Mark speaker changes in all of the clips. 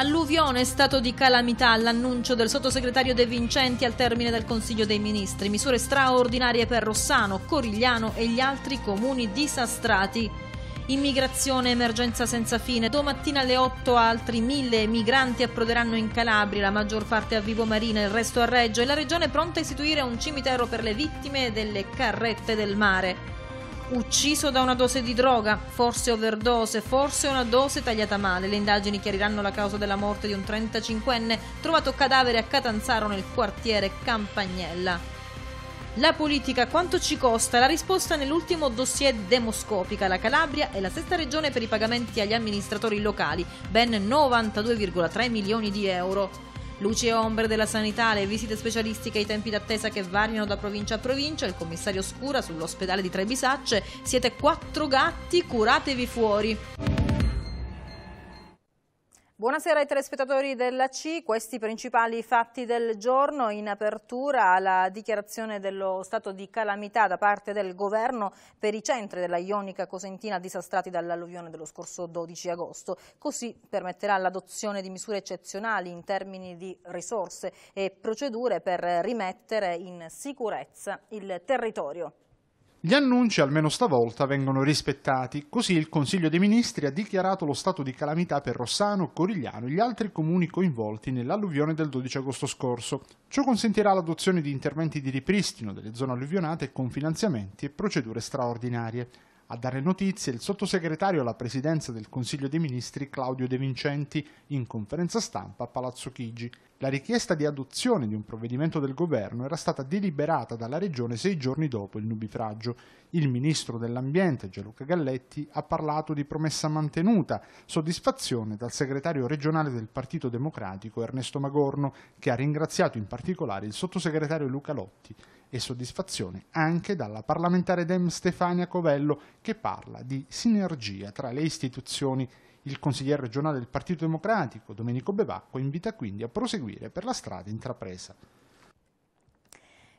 Speaker 1: Alluvione, stato di calamità, l'annuncio del sottosegretario De Vincenti al termine del Consiglio dei Ministri. Misure straordinarie per Rossano, Corigliano e gli altri comuni disastrati. Immigrazione, emergenza senza fine. Domattina alle 8 altri mille migranti approderanno in Calabria, la maggior parte a Vivo Marina, il resto a Reggio e la regione è pronta a istituire un cimitero per le vittime delle carrette del mare ucciso da una dose di droga, forse overdose, forse una dose tagliata male. Le indagini chiariranno la causa della morte di un 35enne trovato cadavere a Catanzaro nel quartiere Campagnella. La politica quanto ci costa? La risposta nell'ultimo dossier demoscopica. La Calabria è la sesta regione per i pagamenti agli amministratori locali, ben 92,3 milioni di euro. Luci e ombre della sanità, le visite specialistiche e i tempi d'attesa che variano da provincia a provincia, il commissario Scura sull'ospedale di Trebisacce, siete quattro gatti, curatevi fuori. Buonasera ai telespettatori della C, questi principali fatti del giorno in apertura alla dichiarazione dello stato di calamità da parte del governo per i centri della Ionica Cosentina disastrati dall'alluvione dello scorso 12 agosto. Così permetterà l'adozione di misure eccezionali in termini di risorse e procedure per rimettere in sicurezza il territorio.
Speaker 2: Gli annunci, almeno stavolta, vengono rispettati, così il Consiglio dei Ministri ha dichiarato lo stato di calamità per Rossano, Corigliano e gli altri comuni coinvolti nell'alluvione del 12 agosto scorso. Ciò consentirà l'adozione di interventi di ripristino delle zone alluvionate con finanziamenti e procedure straordinarie. A dare notizie il sottosegretario alla presidenza del Consiglio dei Ministri Claudio De Vincenti in conferenza stampa a Palazzo Chigi. La richiesta di adozione di un provvedimento del governo era stata deliberata dalla Regione sei giorni dopo il nubifragio. Il ministro dell'Ambiente Gianluca Galletti ha parlato di promessa mantenuta, soddisfazione dal segretario regionale del Partito Democratico Ernesto Magorno, che ha ringraziato in particolare il sottosegretario Luca Lotti e soddisfazione anche dalla parlamentare Dem Stefania Covello che parla di sinergia tra le istituzioni. Il consigliere regionale del Partito Democratico, Domenico Bevacco, invita quindi a proseguire per la strada intrapresa.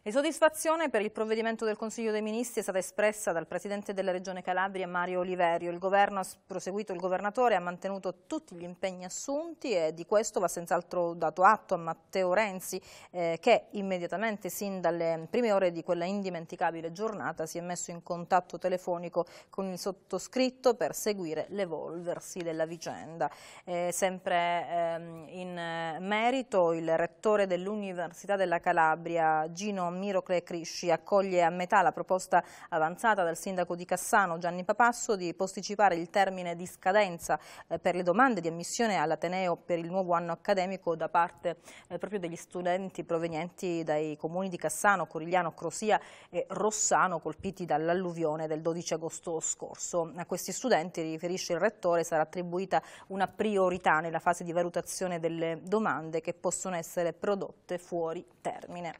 Speaker 1: E soddisfazione per il provvedimento del Consiglio dei Ministri è stata espressa dal Presidente della Regione Calabria Mario Oliverio. Il governo ha proseguito, il governatore ha mantenuto tutti gli impegni assunti e di questo va senz'altro dato atto a Matteo Renzi eh, che immediatamente sin dalle prime ore di quella indimenticabile giornata si è messo in contatto telefonico con il sottoscritto per seguire l'evolversi della vicenda. Eh, sempre ehm, in merito il rettore dell'Università della Calabria Gino Mirocle Crisci accoglie a metà la proposta avanzata dal sindaco di Cassano Gianni Papasso di posticipare il termine di scadenza eh, per le domande di ammissione all'Ateneo per il nuovo anno accademico da parte eh, proprio degli studenti provenienti dai comuni di Cassano, Corigliano, Crosia e Rossano colpiti dall'alluvione del 12 agosto scorso. A questi studenti, riferisce il Rettore, sarà attribuita una priorità nella fase di valutazione delle domande che possono essere prodotte fuori termine.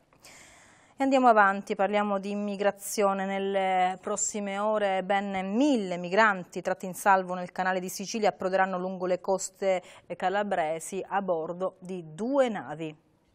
Speaker 1: E andiamo avanti, parliamo di immigrazione. Nelle prossime ore ben mille migranti tratti in salvo nel canale di Sicilia approderanno lungo le coste calabresi a bordo di due navi.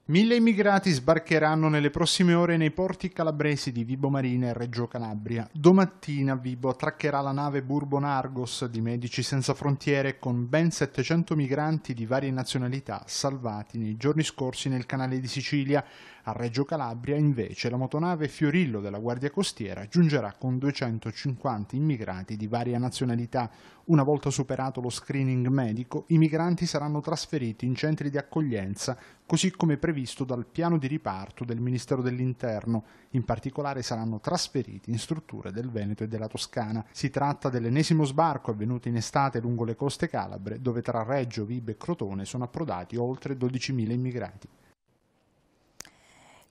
Speaker 2: Mille immigrati sbarcheranno nelle prossime ore nei porti calabresi di Vibo Marina e Reggio Calabria. Domattina Vibo attraccherà la nave Bourbon Argos di Medici Senza Frontiere con ben 700 migranti di varie nazionalità salvati nei giorni scorsi nel canale di Sicilia a Reggio Calabria invece la motonave Fiorillo della Guardia Costiera giungerà con 250 immigrati di varia nazionalità. Una volta superato lo screening medico, i migranti saranno trasferiti in centri di accoglienza, così come previsto dal piano di riparto del Ministero dell'Interno. In particolare saranno trasferiti in strutture del Veneto e della Toscana. Si tratta dell'ennesimo sbarco avvenuto in estate lungo le coste calabre, dove tra Reggio, Vibe e Crotone sono approdati oltre 12.000 immigrati.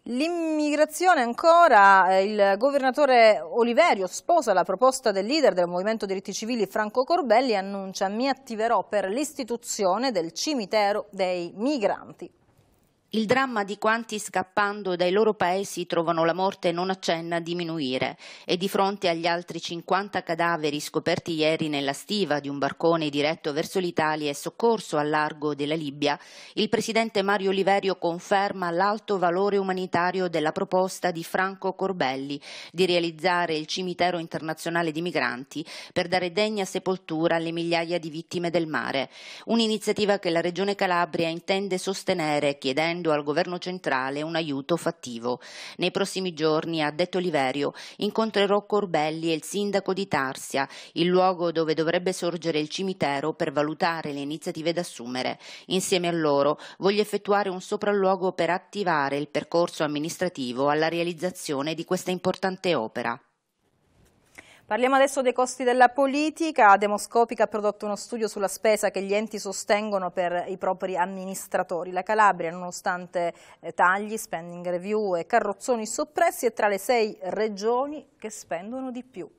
Speaker 1: L'immigrazione ancora, eh, il governatore Oliverio sposa la proposta del leader del Movimento Diritti Civili Franco Corbelli e annuncia mi attiverò per l'istituzione del cimitero dei migranti.
Speaker 3: Il dramma di quanti scappando dai loro paesi trovano la morte non accenna a diminuire e di fronte agli altri 50 cadaveri scoperti ieri nella stiva di un barcone diretto verso l'Italia e soccorso al largo della Libia, il presidente Mario Oliverio conferma l'alto valore umanitario della proposta di Franco Corbelli di realizzare il cimitero internazionale di migranti per dare degna sepoltura alle migliaia di vittime del mare, un'iniziativa che la Regione Calabria intende sostenere chiedendo chiedendo al governo centrale un aiuto fattivo. Nei prossimi giorni, ha detto Oliverio, incontrerò Corbelli e il sindaco di Tarsia, il luogo dove dovrebbe sorgere il cimitero per valutare le iniziative da assumere. Insieme a loro voglio effettuare un sopralluogo per attivare il percorso amministrativo alla realizzazione di questa importante opera.
Speaker 1: Parliamo adesso dei costi della politica. Demoscopica ha prodotto uno studio sulla spesa che gli enti sostengono per i propri amministratori. La Calabria, nonostante eh, tagli, spending review e carrozzoni soppressi, è tra le sei regioni che spendono di più.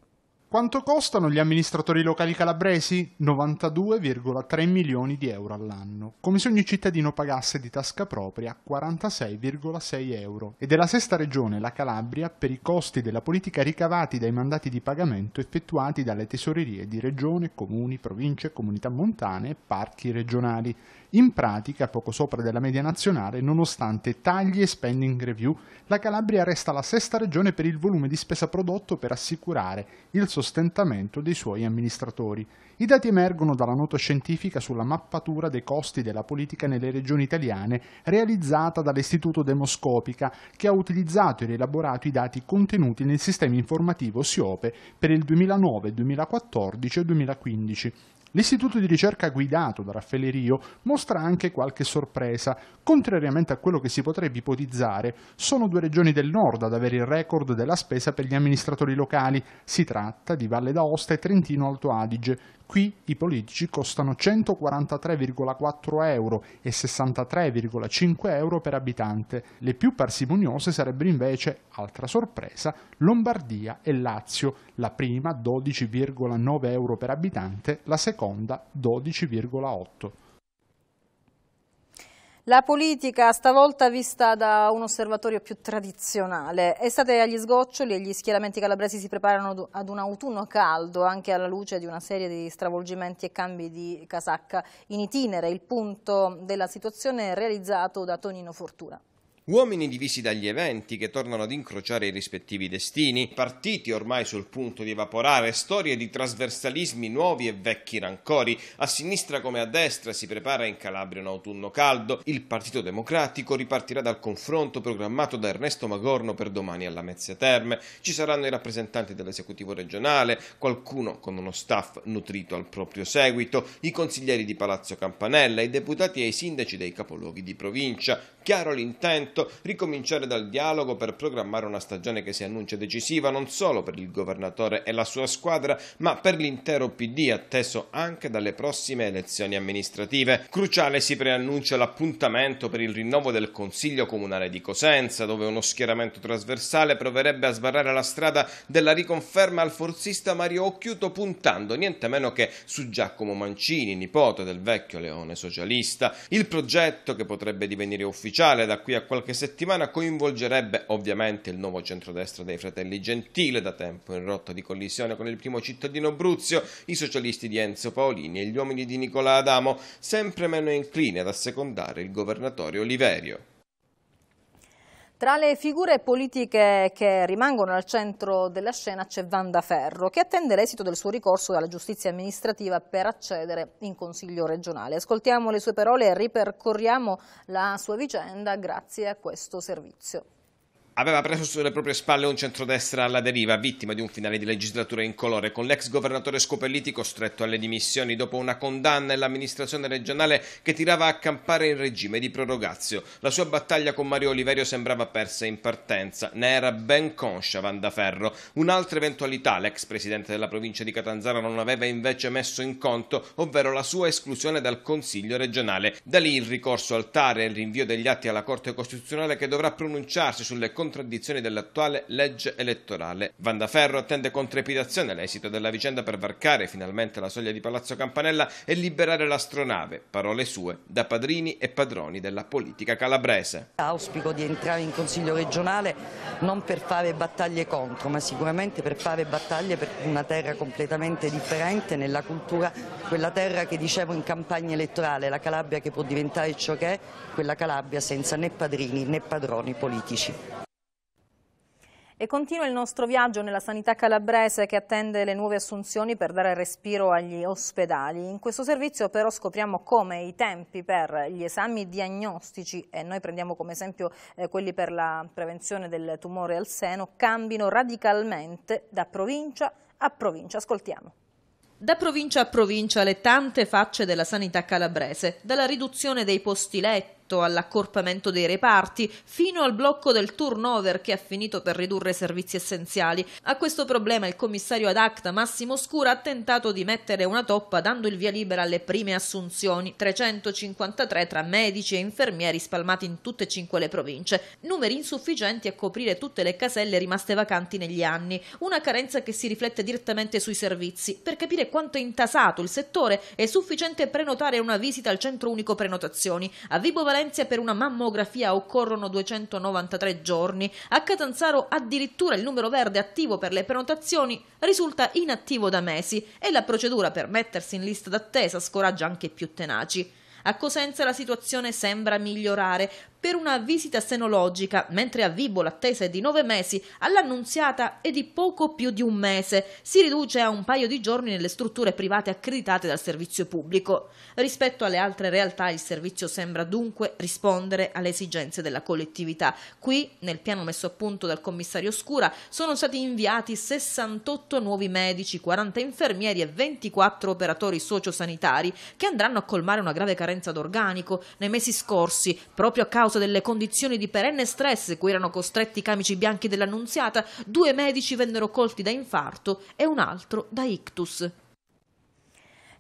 Speaker 2: Quanto costano gli amministratori locali calabresi? 92,3 milioni di euro all'anno, come se ogni cittadino pagasse di tasca propria 46,6 euro. Ed è la sesta regione, la Calabria, per i costi della politica ricavati dai mandati di pagamento effettuati dalle tesorerie di regione, comuni, province, comunità montane e parchi regionali in pratica poco sopra della media nazionale nonostante tagli e spending review. La Calabria resta la sesta regione per il volume di spesa prodotto per assicurare il sostentamento dei suoi amministratori. I dati emergono dalla nota scientifica sulla mappatura dei costi della politica nelle regioni italiane realizzata dall'Istituto Demoscopica che ha utilizzato e rielaborato i dati contenuti nel sistema informativo SIOPE per il 2009, 2014 e 2015. L'istituto di ricerca guidato da Raffaele Rio mostra anche qualche sorpresa. Contrariamente a quello che si potrebbe ipotizzare, sono due regioni del nord ad avere il record della spesa per gli amministratori locali. Si tratta di Valle d'Aosta e Trentino Alto Adige, Qui i politici costano 143,4 euro e 63,5 euro per abitante. Le più parsimoniose sarebbero invece, altra sorpresa, Lombardia e Lazio, la prima 12,9 euro per abitante, la seconda 12,8.
Speaker 1: La politica stavolta vista da un osservatorio più tradizionale. Estate agli sgoccioli e gli schieramenti calabresi si preparano ad un autunno caldo anche alla luce di una serie di stravolgimenti e cambi di casacca in itinere. Il punto della situazione è realizzato da Tonino Fortuna.
Speaker 4: Uomini divisi dagli eventi che tornano ad incrociare i rispettivi destini, partiti ormai sul punto di evaporare, storie di trasversalismi nuovi e vecchi rancori, a sinistra come a destra si prepara in Calabria un autunno caldo, il Partito Democratico ripartirà dal confronto programmato da Ernesto Magorno per domani alla Mezzia Terme, ci saranno i rappresentanti dell'esecutivo regionale, qualcuno con uno staff nutrito al proprio seguito, i consiglieri di Palazzo Campanella, i deputati e i sindaci dei capoluoghi di provincia, chiaro l'intento, ricominciare dal dialogo per programmare una stagione che si annuncia decisiva non solo per il governatore e la sua squadra, ma per l'intero PD atteso anche dalle prossime elezioni amministrative. Cruciale si preannuncia l'appuntamento per il rinnovo del Consiglio Comunale di Cosenza, dove uno schieramento trasversale proverebbe a sbarrare la strada della riconferma al forzista Mario Occhiuto puntando niente meno che su Giacomo Mancini, nipote del vecchio leone socialista. Il progetto che potrebbe divenire ufficiale ufficiale da qui a qualche settimana coinvolgerebbe ovviamente il nuovo centrodestra dei fratelli Gentile, da tempo in rotta di collisione con il primo cittadino Bruzio, i socialisti di Enzo Paolini e gli uomini di Nicola Adamo, sempre meno inclini ad assecondare il governatore Oliverio.
Speaker 1: Tra le figure politiche che rimangono al centro della scena c'è Vanda Ferro, che attende l'esito del suo ricorso alla giustizia amministrativa per accedere in Consiglio regionale. Ascoltiamo le sue parole e ripercorriamo la sua vicenda grazie a questo servizio
Speaker 4: aveva preso sulle proprie spalle un centrodestra alla deriva, vittima di un finale di legislatura incolore, con l'ex governatore Scopelliti costretto alle dimissioni dopo una condanna e l'amministrazione regionale che tirava a campare in regime di prorogazio. La sua battaglia con Mario Oliverio sembrava persa in partenza, ne era ben conscia Vandaferro. Un'altra eventualità l'ex presidente della provincia di Catanzaro non aveva invece messo in conto, ovvero la sua esclusione dal Consiglio regionale. Da lì il ricorso al TAR e il rinvio degli atti alla Corte Costituzionale che dovrà pronunciarsi sulle condizioni contraddizioni dell'attuale legge elettorale. Vandaferro attende con trepidazione l'esito della vicenda per varcare finalmente la soglia di Palazzo Campanella e liberare l'astronave, parole sue, da padrini e padroni della politica calabrese.
Speaker 3: Auspico di entrare in
Speaker 5: Consiglio regionale non per fare battaglie contro, ma sicuramente per fare battaglie per una terra completamente differente nella cultura, quella terra che dicevo in campagna elettorale, la Calabria che può diventare ciò che è, quella Calabria senza né padrini né padroni politici.
Speaker 1: E continua il nostro viaggio nella sanità calabrese che attende le nuove assunzioni per dare respiro agli ospedali. In questo servizio però scopriamo come i tempi per gli esami diagnostici, e noi prendiamo come esempio eh, quelli per la prevenzione del tumore al seno, cambino radicalmente da provincia a provincia. Ascoltiamo. Da provincia a provincia le tante facce della sanità calabrese, dalla riduzione dei posti letto, netto all'accorpamento dei reparti, fino al blocco del turnover che ha finito per ridurre i servizi essenziali. A questo problema il commissario ad acta Massimo Scura ha tentato di mettere una toppa dando il via libera alle prime assunzioni, 353 tra medici e infermieri spalmati in tutte e cinque le province, numeri insufficienti a coprire tutte le caselle rimaste vacanti negli anni, una carenza che si riflette direttamente sui servizi. Per capire quanto è intasato il settore è sufficiente prenotare una visita al centro unico prenotazioni a Vibo Valencia per una mammografia occorrono 293 giorni, a Catanzaro addirittura il numero verde attivo per le prenotazioni risulta inattivo da mesi e la procedura per mettersi in lista d'attesa scoraggia anche i più tenaci. A Cosenza la situazione sembra migliorare, per una visita senologica, mentre a Vibo l'attesa è di nove mesi, all'annunziata è di poco più di un mese, si riduce a un paio di giorni nelle strutture private accreditate dal servizio pubblico. Rispetto alle altre realtà il servizio sembra dunque rispondere alle esigenze della collettività. Qui, nel piano messo a punto dal commissario Scura, sono stati inviati 68 nuovi medici, 40 infermieri e 24 operatori sociosanitari che andranno a colmare una grave carenza d'organico nei mesi scorsi proprio a causa causa delle condizioni di perenne stress cui erano costretti i camici bianchi dell'Annunziata, due medici vennero colti da infarto e un altro da ictus.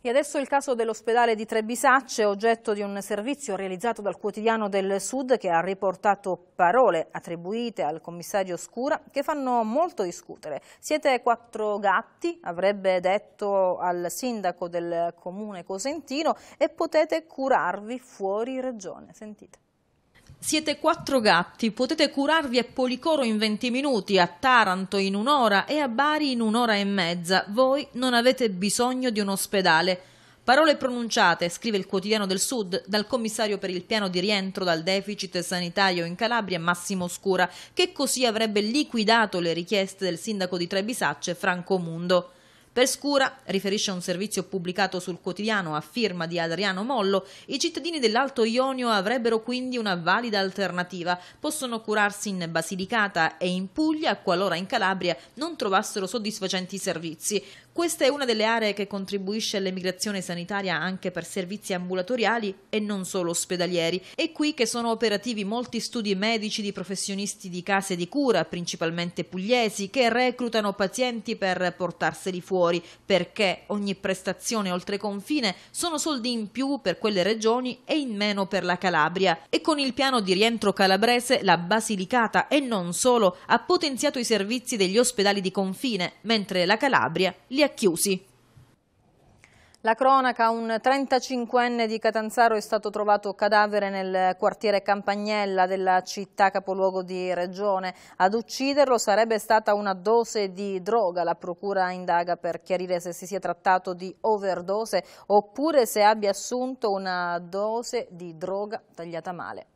Speaker 1: E adesso il caso dell'ospedale di Trebisacce, oggetto di un servizio realizzato dal quotidiano del Sud che ha riportato parole attribuite al commissario Scura che fanno molto discutere. Siete quattro gatti, avrebbe detto al sindaco del comune cosentino, e potete curarvi fuori regione. Sentite. Siete quattro gatti, potete curarvi a Policoro in 20 minuti, a Taranto in un'ora e a Bari in un'ora e mezza. Voi non avete bisogno di un ospedale. Parole pronunciate, scrive il quotidiano del Sud, dal commissario per il piano di rientro dal deficit sanitario in Calabria, Massimo Scura, che così avrebbe liquidato le richieste del sindaco di Trebisacce, Franco Mundo. Per Scura, riferisce un servizio pubblicato sul quotidiano a firma di Adriano Mollo, i cittadini dell'Alto Ionio avrebbero quindi una valida alternativa. Possono curarsi in Basilicata e in Puglia qualora in Calabria non trovassero soddisfacenti servizi. Questa è una delle aree che contribuisce all'emigrazione sanitaria anche per servizi ambulatoriali e non solo ospedalieri. È qui che sono operativi molti studi medici di professionisti di case di cura, principalmente pugliesi, che reclutano pazienti per portarseli fuori, perché ogni prestazione oltre confine sono soldi in più per quelle regioni e in meno per la Calabria. E con il piano di rientro calabrese la Basilicata e non solo ha potenziato i servizi degli ospedali di confine, mentre la Calabria li ha e chiusi. La cronaca, un 35enne di Catanzaro è stato trovato cadavere nel quartiere Campagnella della città capoluogo di Regione. Ad ucciderlo sarebbe stata una dose di droga. La procura indaga per chiarire se si sia trattato di overdose oppure se abbia assunto una dose di droga tagliata male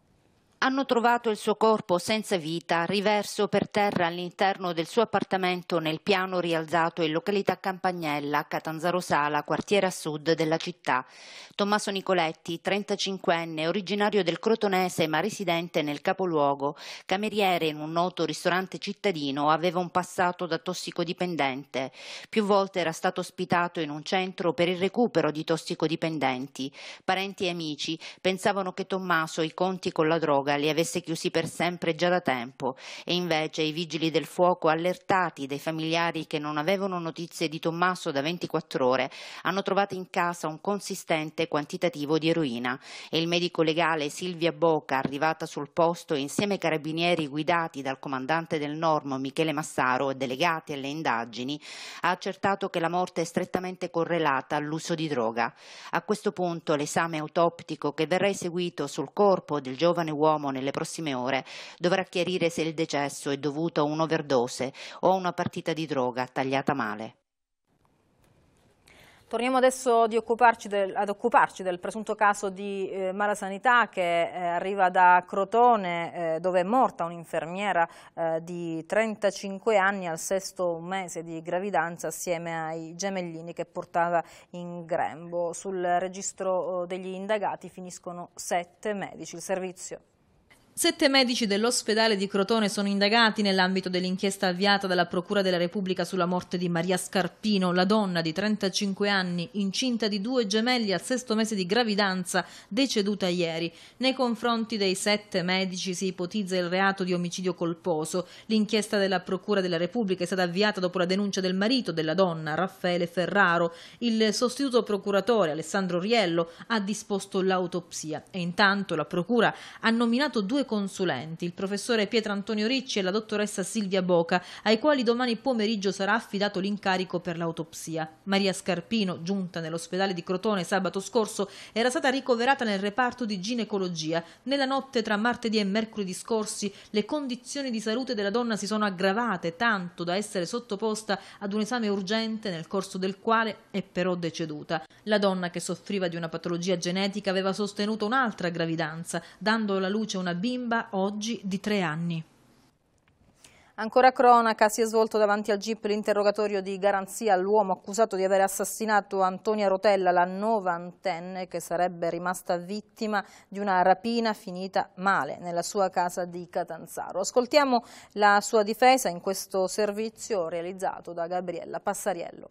Speaker 3: hanno trovato il suo corpo senza vita riverso per terra all'interno del suo appartamento nel piano rialzato in località Campagnella, Catanzaro Sala, quartiere a sud della città. Tommaso Nicoletti, 35enne, originario del Crotonese ma residente nel capoluogo, cameriere in un noto ristorante cittadino, aveva un passato da tossicodipendente. Più volte era stato ospitato in un centro per il recupero di tossicodipendenti. Parenti e amici pensavano che Tommaso i conti con la droga fuga li avesse chiusi per sempre già da tempo e invece i vigili del fuoco allertati dai familiari che non avevano notizie di Tommaso da 24 ore hanno trovato in casa un consistente quantitativo di eroina e il medico legale Silvia Boca arrivata sul posto insieme ai carabinieri guidati dal comandante del Normo Michele Massaro e delegati alle indagini ha accertato che la morte è strettamente correlata all'uso di droga. A questo punto l'esame autoptico che verrà eseguito sul corpo del giovane uomo l'uomo nelle prossime ore dovrà chiarire se il decesso è dovuto a un'overdose o a una partita di droga tagliata male.
Speaker 1: Torniamo adesso occuparci del, ad occuparci del presunto caso di eh, malasanità che eh, arriva da Crotone eh, dove è morta un'infermiera eh, di 35 anni al sesto mese di gravidanza assieme ai gemellini che portava in grembo. Sul registro oh, degli indagati finiscono sette medici. Il servizio. Sette medici dell'ospedale di Crotone sono indagati nell'ambito dell'inchiesta avviata dalla Procura della Repubblica sulla morte di Maria Scarpino, la donna di 35 anni, incinta di due gemelli al sesto mese di gravidanza, deceduta ieri. Nei confronti dei sette medici si ipotizza il reato di omicidio colposo. L'inchiesta della Procura della Repubblica è stata avviata dopo la denuncia del marito della donna, Raffaele Ferraro. Il sostituto procuratore, Alessandro Riello, ha disposto l'autopsia e intanto la Procura ha nominato due consulenti, il professore Pietro Antonio Ricci e la dottoressa Silvia Boca, ai quali domani pomeriggio sarà affidato l'incarico per l'autopsia. Maria Scarpino, giunta nell'ospedale di Crotone sabato scorso, era stata ricoverata nel reparto di ginecologia. Nella notte tra martedì e mercoledì scorsi le condizioni di salute della donna si sono aggravate tanto da essere sottoposta ad un esame urgente nel corso del quale è però deceduta. La donna che soffriva di una patologia genetica aveva sostenuto un'altra gravidanza, dando alla luce una bimba bimba oggi di tre anni. Ancora cronaca, si è svolto davanti al GIP l'interrogatorio di garanzia all'uomo accusato di aver assassinato Antonia Rotella, la novantenne che sarebbe rimasta vittima di una rapina finita male nella sua casa di Catanzaro. Ascoltiamo la sua difesa in questo servizio realizzato da Gabriella Passariello.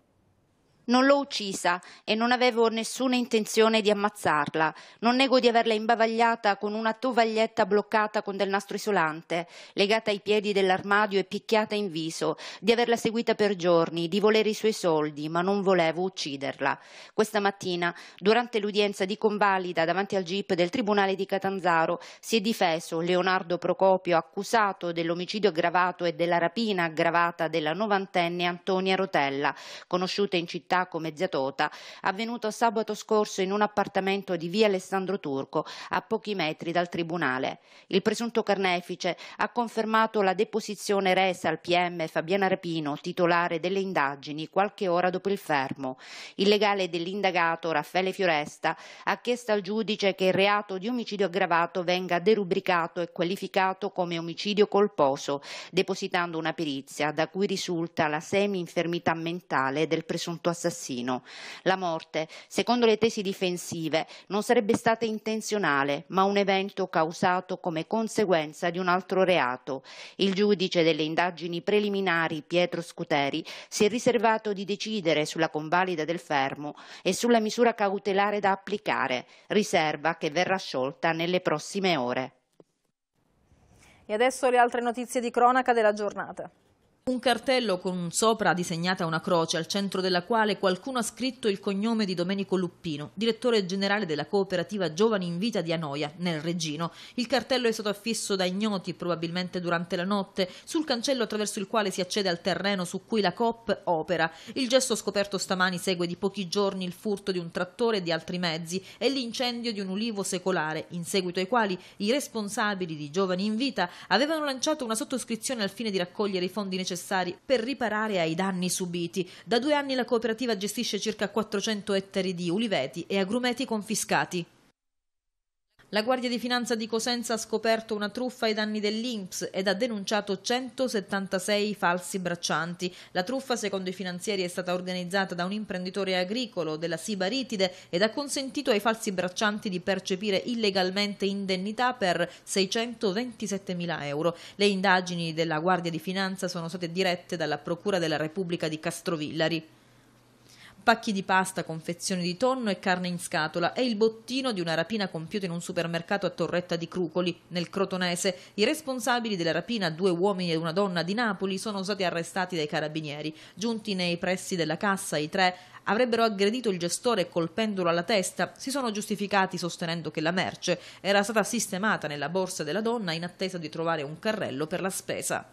Speaker 3: Non l'ho uccisa e non avevo nessuna intenzione di ammazzarla. Non nego di averla imbavagliata con una tovaglietta bloccata con del nastro isolante, legata ai piedi dell'armadio e picchiata in viso, di averla seguita per giorni, di volere i suoi soldi, ma non volevo ucciderla. Questa mattina, durante l'udienza di convalida davanti al GIP del Tribunale di Catanzaro, si è difeso Leonardo Procopio, accusato dell'omicidio aggravato e della rapina aggravata della novantenne Antonia Rotella, conosciuta in città città come Zatota, avvenuto sabato scorso in un appartamento di via Alessandro Turco, a pochi metri dal tribunale. Il presunto carnefice ha confermato la deposizione resa al PM Fabiana Rapino, titolare delle indagini, qualche ora dopo il fermo. Il legale dell'indagato, Raffaele Fioresta, ha chiesto al giudice che il reato di omicidio aggravato venga derubricato e qualificato come omicidio colposo, depositando una perizia da cui risulta la semi-infermità mentale del presunto assassino dell'assassino. La morte, secondo le tesi difensive, non sarebbe stata intenzionale, ma un evento causato come conseguenza di un altro reato. Il giudice delle indagini preliminari, Pietro Scuteri, si è riservato di decidere sulla convalida del fermo e sulla misura cautelare da applicare, riserva che verrà sciolta nelle prossime ore.
Speaker 1: E adesso le altre notizie di cronaca della giornata. Un cartello con sopra disegnata una croce, al centro della quale qualcuno ha scritto il cognome di Domenico Luppino, direttore generale della cooperativa Giovani in Vita di Anoia, nel Regino. Il cartello è stato affisso da ignoti, probabilmente durante la notte, sul cancello attraverso il quale si accede al terreno su cui la COP opera. Il gesto scoperto stamani segue di pochi giorni il furto di un trattore e di altri mezzi e l'incendio di un ulivo secolare, in seguito ai quali i responsabili di Giovani in Vita avevano lanciato una sottoscrizione al fine di raccogliere i fondi necessari necessari per riparare ai danni subiti. Da due anni la cooperativa gestisce circa 400 ettari di uliveti e agrumeti confiscati. La Guardia di Finanza di Cosenza ha scoperto una truffa ai danni dell'Inps ed ha denunciato 176 falsi braccianti. La truffa, secondo i finanzieri, è stata organizzata da un imprenditore agricolo della Sibaritide ed ha consentito ai falsi braccianti di percepire illegalmente indennità per 627 mila euro. Le indagini della Guardia di Finanza sono state dirette dalla Procura della Repubblica di Castrovillari pacchi di pasta, confezioni di tonno e carne in scatola e il bottino di una rapina compiuta in un supermercato a Torretta di Crucoli, nel Crotonese. I responsabili della rapina, due uomini e una donna di Napoli, sono stati arrestati dai carabinieri. Giunti nei pressi della cassa, i tre avrebbero aggredito il gestore colpendolo alla testa, si sono giustificati sostenendo che la merce era stata sistemata nella borsa della donna in attesa di trovare un carrello per la spesa.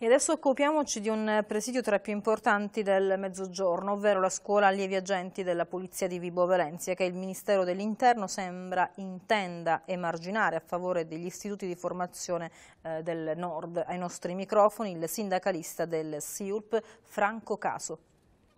Speaker 1: E adesso occupiamoci di un presidio tra i più importanti del Mezzogiorno, ovvero la scuola allievi agenti della Polizia di Vibo Valencia, che il Ministero dell'Interno sembra intenda emarginare a favore degli istituti di formazione eh, del Nord. Ai nostri microfoni il sindacalista del SIURP, Franco Caso.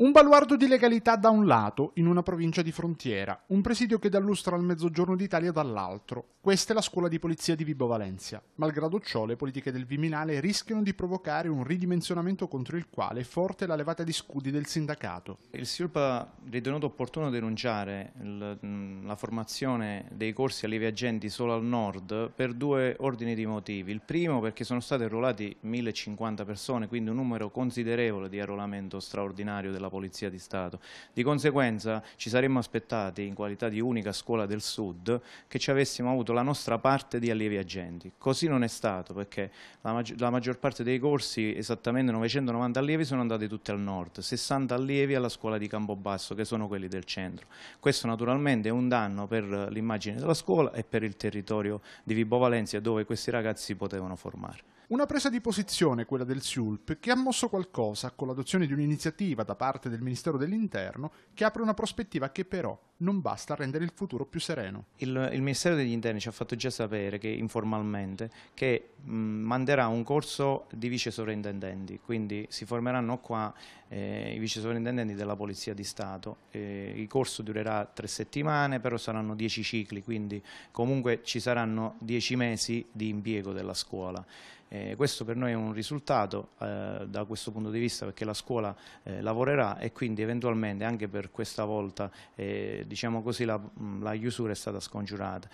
Speaker 2: Un baluardo di legalità da un lato, in una provincia di frontiera, un presidio che dà lustro al Mezzogiorno d'Italia dall'altro, questa è la scuola di polizia di Vibo Valencia. Malgrado ciò, le politiche del Viminale rischiano di provocare un ridimensionamento contro il quale è forte la levata di scudi del sindacato.
Speaker 5: Il SIULP ha ritenuto opportuno denunciare la formazione dei corsi allievi agenti solo al nord per due ordini di motivi. Il primo perché sono state arruolati 1050 persone, quindi un numero considerevole di arruolamento straordinario della Polizia di Stato. Di conseguenza ci saremmo aspettati, in qualità di unica scuola del sud, che ci avessimo avuto definito la nostra parte di allievi agenti. Così non è stato perché la, maggi la maggior parte dei corsi, esattamente 990 allievi, sono andati tutti al nord, 60 allievi alla scuola di Campobasso che sono quelli del centro. Questo naturalmente è un danno per l'immagine della scuola e per il territorio di Vibo Valencia dove questi ragazzi si potevano formare.
Speaker 2: Una presa di posizione, quella del SIULP, che ha mosso qualcosa con l'adozione di un'iniziativa da parte del Ministero dell'Interno che apre una prospettiva che però non basta a rendere il futuro più sereno.
Speaker 5: Il, il Ministero degli Interni ci ha fatto già sapere che, informalmente che mh, manderà un corso di vice sovrintendenti, quindi si formeranno qua eh, i vice sovrintendenti della Polizia di Stato. Eh, il corso durerà tre settimane, però saranno dieci cicli, quindi comunque ci saranno dieci mesi di impiego della scuola. Eh, questo per noi è un risultato eh, da questo punto di vista perché la scuola eh, lavorerà e quindi eventualmente anche per questa volta eh, diciamo così, la, la chiusura è stata scongiurata.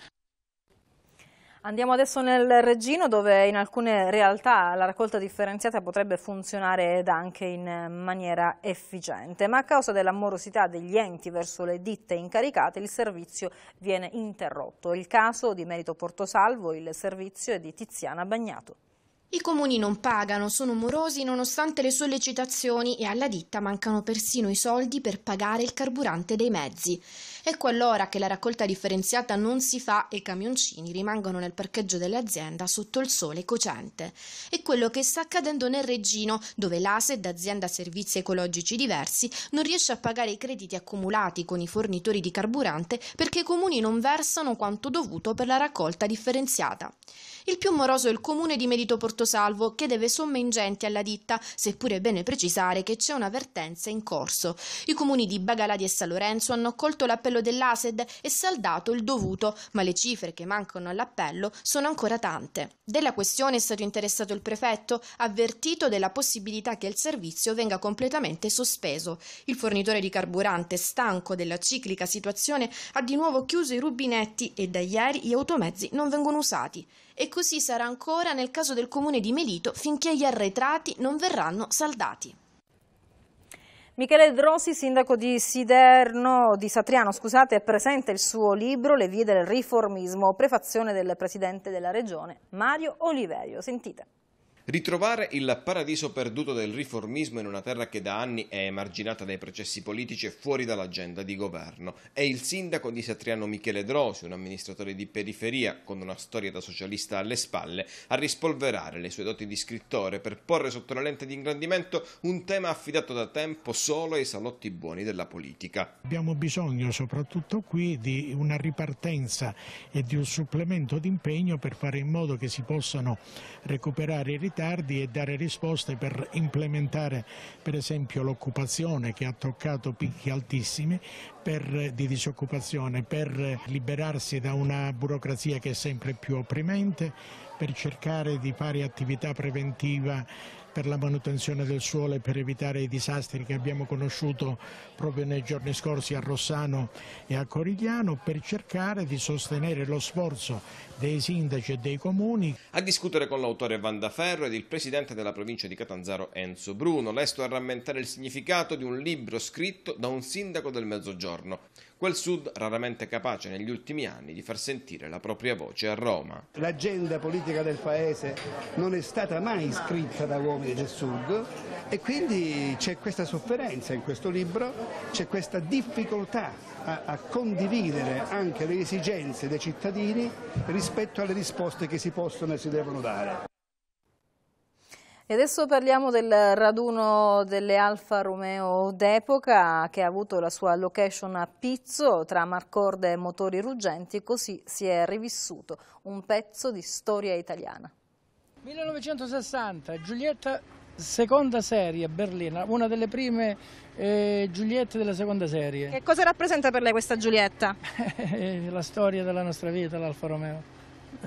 Speaker 1: Andiamo adesso nel Regino dove in alcune realtà la raccolta differenziata potrebbe funzionare ed anche in maniera efficiente, ma a causa della morosità degli enti verso le ditte incaricate il servizio viene interrotto. Il caso di Merito Portosalvo, il servizio è di Tiziana
Speaker 3: Bagnato.
Speaker 6: I comuni non pagano, sono morosi nonostante le sollecitazioni e alla ditta mancano persino i soldi per pagare il carburante dei mezzi. Ecco allora che la raccolta differenziata non si fa e i camioncini rimangono nel parcheggio dell'azienda sotto il sole cocente. È quello che sta accadendo nel Reggino, dove l'ASED, azienda servizi ecologici diversi, non riesce a pagare i crediti accumulati con i fornitori di carburante perché i comuni non versano quanto dovuto per la raccolta differenziata. Il più moroso è il comune di Medito Portosalvo, che deve somme ingenti alla ditta, seppure è bene precisare che c'è una vertenza in corso. I comuni di Bagaladi e San Lorenzo hanno accolto l'appello dell'ASED e saldato il dovuto, ma le cifre che mancano all'appello sono ancora tante. Della questione è stato interessato il prefetto, avvertito della possibilità che il servizio venga completamente sospeso. Il fornitore di carburante, stanco della ciclica situazione, ha di nuovo chiuso i rubinetti e da ieri gli automezzi non vengono usati. E Così sarà ancora nel caso del comune di Melito finché gli arretrati non verranno saldati.
Speaker 1: Michele Drossi, sindaco di, Siderno, di Satriano, scusate, presenta il suo libro Le vie del riformismo, prefazione del presidente della regione Mario Oliverio. Sentite.
Speaker 4: Ritrovare il paradiso perduto del riformismo in una terra che da anni è emarginata dai processi politici e fuori dall'agenda di governo è il sindaco di Satriano Michele Drosi, un amministratore di periferia con una storia da socialista alle spalle, a rispolverare le sue doti di scrittore per porre sotto la lente di ingrandimento un tema affidato da tempo solo ai salotti buoni della politica.
Speaker 2: Abbiamo bisogno soprattutto qui di una ripartenza e di un supplemento d'impegno per fare in modo che si possano recuperare i ritardi ritardi e dare risposte per implementare per esempio l'occupazione che ha toccato picchi altissimi per, di disoccupazione, per liberarsi da una burocrazia che è sempre più opprimente, per cercare di fare attività preventiva per la manutenzione del suolo e per evitare i disastri che abbiamo conosciuto proprio nei giorni scorsi a Rossano e a Corigliano, per cercare di sostenere lo sforzo dei sindaci e dei comuni.
Speaker 4: A discutere con l'autore Vandaferro ed il presidente della provincia di Catanzaro Enzo Bruno, lesto a rammentare il significato di un libro scritto da un sindaco del Mezzogiorno, quel sud raramente capace negli ultimi anni di far sentire la propria voce a Roma. L'agenda politica del paese non è stata mai scritta da uomini del sud e quindi c'è questa sofferenza in questo libro, c'è questa difficoltà a, a condividere anche le esigenze dei cittadini rispetto alle risposte che si possono e si devono dare.
Speaker 1: E adesso parliamo del raduno delle Alfa Romeo d'epoca che ha avuto la sua location a Pizzo tra Marcorde e Motori Ruggenti, così si è rivissuto un pezzo di storia italiana. 1960, Giulietta seconda serie berlina, una delle prime eh, Giuliette della seconda serie. Che cosa rappresenta per lei questa Giulietta? Eh, la storia della nostra vita, l'Alfa Romeo.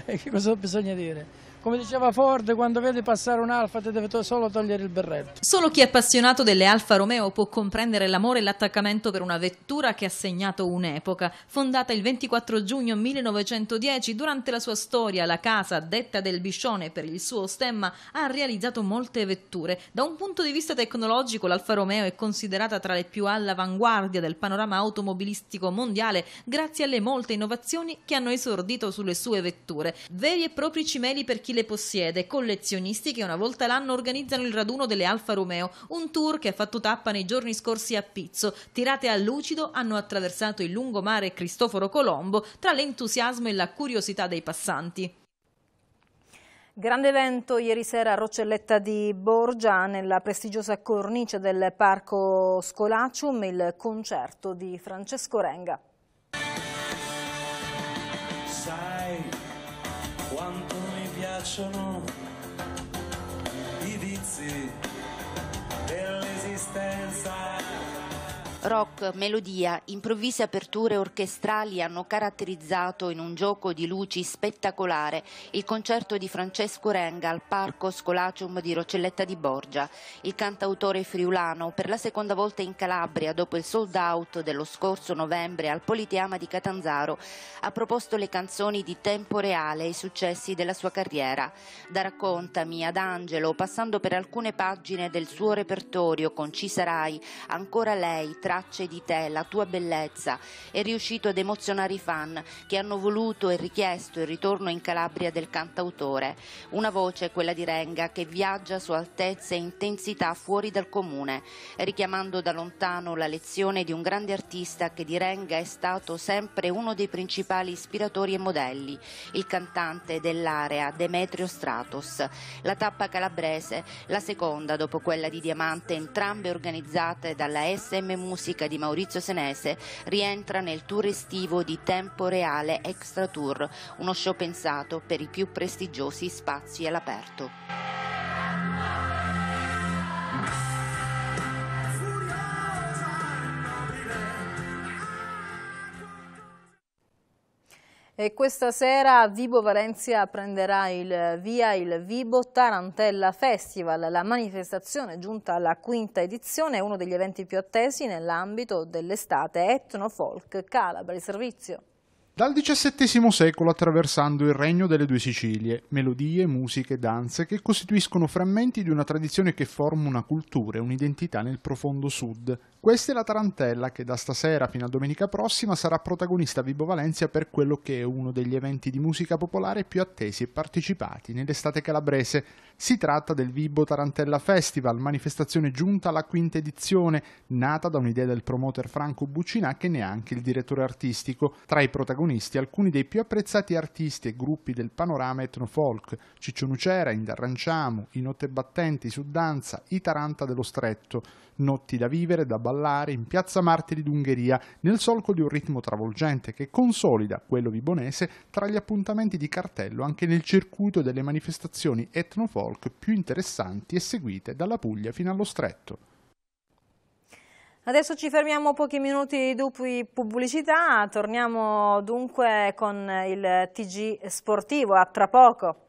Speaker 1: che cosa bisogna dire? Come diceva Ford, quando vedi passare un'Alfa ti deve solo togliere il berretto. Solo chi è appassionato delle Alfa Romeo può comprendere l'amore e l'attaccamento per una vettura che ha segnato un'epoca. Fondata il 24 giugno 1910, durante la sua storia la casa detta del Biscione per il suo stemma ha realizzato molte vetture. Da un punto di vista tecnologico l'Alfa Romeo è considerata tra le più all'avanguardia del panorama automobilistico mondiale grazie alle molte innovazioni che hanno esordito sulle sue vetture. Veri e propri cimeli per chi chi le possiede, collezionisti che una volta l'anno organizzano il raduno delle Alfa Romeo, un tour che ha fatto tappa nei giorni scorsi a Pizzo. Tirate a lucido hanno attraversato il lungomare Cristoforo Colombo tra l'entusiasmo e la curiosità dei passanti. Grande evento ieri sera a Roccelletta di Borgia, nella prestigiosa cornice del Parco Scolacium, il concerto di Francesco Renga.
Speaker 5: Sai piacciono
Speaker 1: i vizi dell'esistenza
Speaker 3: Rock, melodia, improvvise aperture orchestrali hanno caratterizzato in un gioco di luci spettacolare il concerto di Francesco Renga al Parco Scolacium di Rocelletta di Borgia. Il cantautore friulano, per la seconda volta in Calabria dopo il sold out dello scorso novembre al Politeama di Catanzaro, ha proposto le canzoni di tempo reale e i successi della sua carriera. Da Raccontami ad Angelo, passando per alcune pagine del suo repertorio con Ci sarai, ancora lei, tra tracce di te, la tua bellezza, è riuscito ad emozionare i fan che hanno voluto e richiesto il ritorno in Calabria del cantautore. Una voce, quella di Renga, che viaggia su altezze e intensità fuori dal comune, richiamando da lontano la lezione di un grande artista che di Renga è stato sempre uno dei principali ispiratori e modelli, il cantante dell'area Demetrio Stratos. La tappa calabrese, la seconda dopo quella di Diamante, entrambe organizzate dalla SM Music musica di Maurizio Senese rientra nel tour estivo di Tempo Reale Extra Tour, uno show pensato per i più prestigiosi spazi all'aperto.
Speaker 1: E questa sera Vibo Valencia prenderà il via il Vibo Tarantella Festival, la manifestazione giunta alla quinta edizione, uno degli eventi più attesi nell'ambito dell'estate etno-folk Calabra. Il servizio.
Speaker 2: Dal XVII secolo attraversando il regno delle due Sicilie, melodie, musiche, danze che costituiscono frammenti di una tradizione che forma una cultura e un'identità nel profondo sud, questa è la tarantella che da stasera fino a domenica prossima sarà protagonista a Vibo Valencia per quello che è uno degli eventi di musica popolare più attesi e partecipati nell'estate calabrese. Si tratta del Vibo Tarantella Festival, manifestazione giunta alla quinta edizione, nata da un'idea del promoter Franco Buccinà che ne è anche il direttore artistico. Tra i protagonisti alcuni dei più apprezzati artisti e gruppi del panorama etnofolk, Ciccio Nucera, Indarranciamo, I Notte Battenti, Suddanza, I Taranta dello Stretto notti da vivere, da ballare, in piazza Martiri d'Ungheria, nel solco di un ritmo travolgente che consolida quello vibonese tra gli appuntamenti di cartello anche nel circuito delle manifestazioni etnofolk più interessanti e seguite dalla Puglia fino allo Stretto.
Speaker 1: Adesso ci fermiamo pochi minuti dopo pubblicità, torniamo dunque con il TG sportivo, a tra poco.